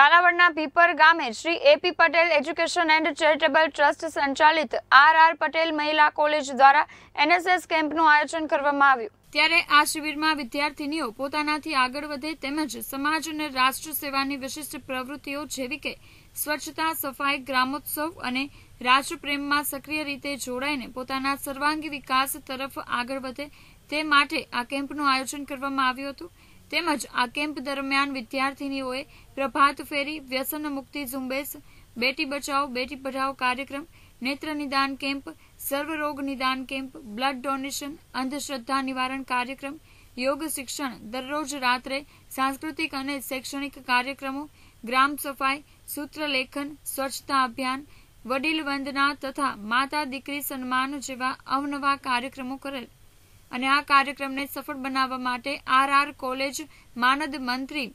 કાલાવડના પીપર ગામે Shri AP Patel education and charitable trust સંચાલિત R R Patel મહિલા કોલેજ દ્વારા એનએસએસ કેમ્પનું આયોજન કરવામાં આવ્યું ત્યારે આ શિબિરમાં વિદ્યાર્થીનીઓ પોતાનાથી આગળ વધે તેમજ સમાજ અને રાષ્ટ્ર સેવાની વિશિષ્ટ પ્રવૃત્તિઓ જેવી કે સ્વચ્છતા સફાઈ ગ્રામોત્સવ અને રાષ્ટ્રપ્રેમમાં સક્રિય રીતે જોડાઈને પોતાના સર્વાંગી વિકાસ તરફ આગળ વધે તે માટે આ કેમ્પનું આયોજન કરવામાં આવ્યું હતું તેમજ આ કેમ્પ દરમિયાન વિદ્યાર્થીનીઓએ પ્રભાત ફેરી વ્યસન મુક્તિ ઝુંબેશ બેટી બચાવો બેટી પઢાઓ કાર્યક્રમ નેત્ર નિદાન કેમ્પ સર્વરોગ નિદાન કેમ્પ બ્લડ ડોનેશન અંધશ્રદ્ધા નિવારણ કાર્યક્રમ યોગ શિક્ષણ દરરોજ રાત્રે સાંસ્કૃતિક અને શૈક્ષણિક કાર્યક્રમો ગ્રામ સફાઈ સૂત્રલેખન સ્વચ્છતા અભિયાન વડીલ વંદના તથા માતા દીકરી સન્માન જેવા અવનવા કાર્યક્રમો કરેલ અને આ કાર્યક્રમને સફળ બનાવવા માટે આરઆર કોલેજ માનદ મંત્રી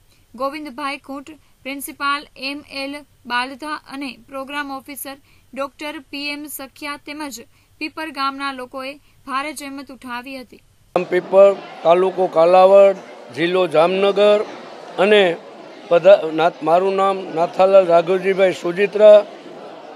Govindbhai Khunt principal M L Baldha અને programme officer doctor PM Sakhiya તેમજ પીપર ગામના લોકોએ ભારે જહેમત ઉઠાવી હતી પીપર તાલુકો કાલાવડ જિલ્લો જામનગર અને મારું નામ નાથાલાલ રાઘવજીભાઈ સુજિત્રા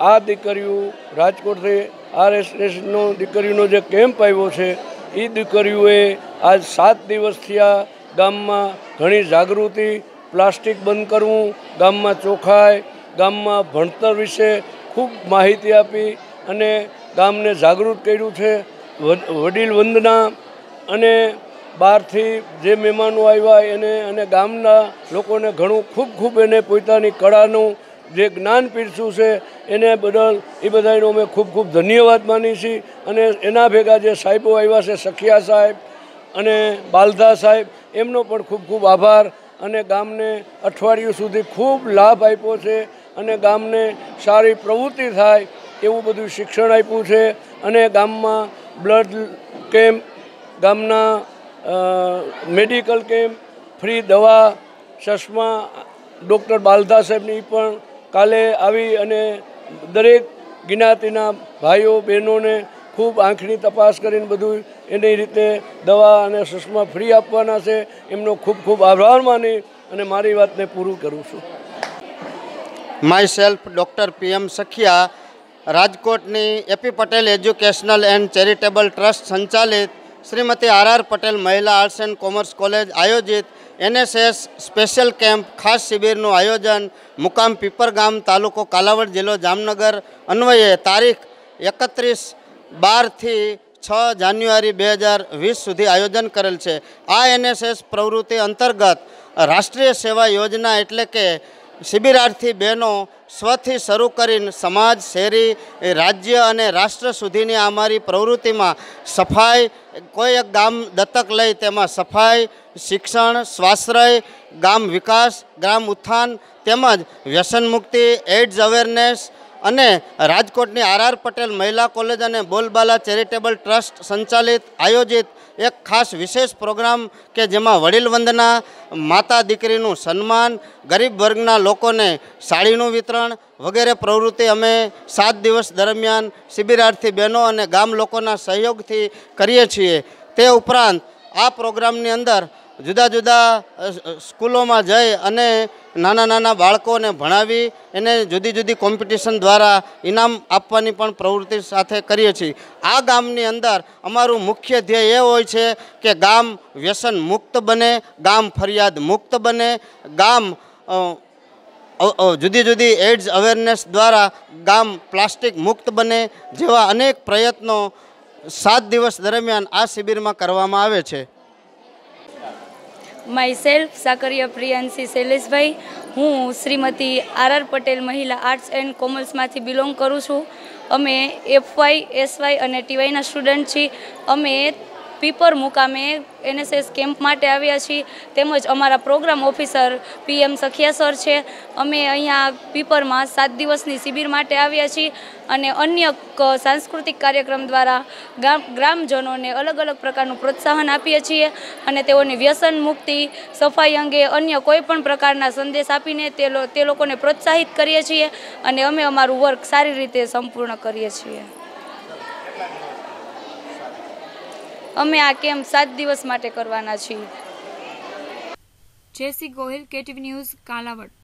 આ દીકરીઓ રાજકોટથી આરએસએસનો દીકરીનો જે કેમ્પ આવ્યો છે એ દીકરીઓએ આજ સાત દિવસથી આ ગામમાં ઘણી જાગૃતિ પ્લાસ્ટિક બંધ કરવું ગામમાં ચોખાઈ ગામમાં ભણતર વિશે ખૂબ માહિતી આપી અને ગામને જાગૃત કર્યું છે વડીલ વંદના અને બહારથી જે મહેમાનો આવ્યા એને અને ગામના લોકોને ઘણું ખૂબ ખૂબ એને પોતાની કળાનું જે જ્ઞાન પીરસ્યું છે એને બદલ એ બધાનો અમે ખૂબ ખૂબ ધન્યવાદ માની છીએ અને એના ભેગા જે સાહેબો આવ્યા છે સખિયા સાહેબ અને બાલધા સાહેબ એમનો પણ ખૂબ ખૂબ આભાર અને ગામને અઠવાડિયું સુધી ખૂબ લાભ આપ્યો છે અને ગામને સારી પ્રવૃત્તિ થાય એવું બધું શિક્ષણ આપ્યું છે અને ગામમાં બ્લડ કેમ્પ ગામના મેડિકલ કેમ્પ ફ્રી દવા ચશ્મા ડૉક્ટર બાલધા સાહેબની પણ કાલે આવી અને દરેક જ્ઞાતિના ભાઈઓ બહેનોને ખૂબ આંખની તપાસ કરીને બધું એની રીતે દવા અને સુષ્મા ફ્રી આપવાના છે એમનો ખૂબ ખૂબ આભાર માની અને મારી વાતને પૂરું કરું છું myself doctor PM Sakhiya રાજકોટની AP Patel educational and charitable trust સંચાલિત શ્રીમતી આર આર પટેલ મહિલા આર્ટ્સ એન્ડ કોમર્સ કોલેજ આયોજિત એનએસએસ સ્પેશિયલ કેમ્પ ખાસ શિબિરનું આયોજન મુકામ પીપરગામ તાલુકો કાલાવડ જિલ્લો જામનગર અન્વયે તારીખ એકત્રીસ બારથી છ જાન્યુઆરી બે હજાર વીસ સુધી આયોજન કરેલ છે આ એનએસએસ પ્રવૃત્તિ અંતર્ગત રાષ્ટ્રીય સેવા યોજના એટલે કે શિબિરાર્થી બહેનો સ્વથી શરૂ કરીને સમાજ શહેરી રાજ્ય અને રાષ્ટ્ર સુધીની અમારી પ્રવૃત્તિમાં સફાઈ કોઈ એક ગામ દત્તક લઈ તેમાં સફાઈ શિક્ષણ સ્વાશ્રય ગામ વિકાસ ગ્રામ ઉત્થાન તેમજ વ્યસન મુક્તિ એઇડ્સ અવેરનેસ અને રાજકોટની આરઆર પટેલ મહિલા કોલેજ અને બોલબાલા ચેરિટેબલ ટ્રસ્ટ સંચાલિત આયોજિત એક ખાસ વિશેષ પ્રોગ્રામ કે જેમાં વડીલ વંદના માતા દીકરીનું સન્માન ગરીબ વર્ગના લોકોને સાડીનું વિતરણ વગેરે પ્રવૃત્તિ અમે સાત દિવસ દરમિયાન શિબિરાર્થી બહેનો અને ગામ લોકોના સહયોગથી કરીએ છીએ તે ઉપરાંત આ પ્રોગ્રામની અંદર જુદા જુદા સ્કૂલોમાં જઈ અને નાના નાના બાળકોને ભણાવી એને જુદી જુદી કોમ્પિટિશન દ્વારા ઇનામ આપવાની પણ પ્રવૃત્તિ સાથે કરીએ છીએ આ ગામની અંદર અમારું મુખ્ય ધ્યેય એ હોય છે કે ગામ વ્યસન મુક્ત બને ગામ ફરિયાદ મુક્ત બને ગામ જુદી જુદી એડ્સ અવેરનેસ દ્વારા ગામ પ્લાસ્ટિક મુક્ત બને જેવા અનેક પ્રયત્નો સાત દિવસ દરમિયાન આ શિબિરમાં કરવામાં આવે છે માય સેલ્ફ સાકરિયા પ્રિયાંશી શૈલેષભાઈ હું શ્રીમતી આર આર પટેલ મહિલા આર્ટ્સ એન્ડ કોમર્સમાંથી બિલોંગ કરું છું અમે એફવાય એસવાય અને ટીવાયના સ્ટુડન્ટ છીએ અમે પીપર મુકામે એનએસએસ કેમ્પ માટે આવ્યા છીએ તેમજ અમારા programme officer PM Sakhiya sir છે અમે અહીંયા પીપરમાં સાત દિવસની શિબિર માટે આવ્યા છીએ અને અન્ય સાંસ્કૃતિક કાર્યક્રમ દ્વારા ગ્રામજનોને અલગ અલગ પ્રકારનું પ્રોત્સાહન આપીએ છીએ અને તેઓની વ્યસન મુક્તિ સફાઈ અંગે અન્ય કોઈપણ પ્રકારના સંદેશ આપીને તે લોકોને પ્રોત્સાહિત કરીએ છીએ અને અમે અમારું વર્ક સારી રીતે સંપૂર્ણ કરીએ છીએ અમે આ કેમ્પ સાત દિવસ માટે કરવાના છીએ JC Gohil KTV news Kalavad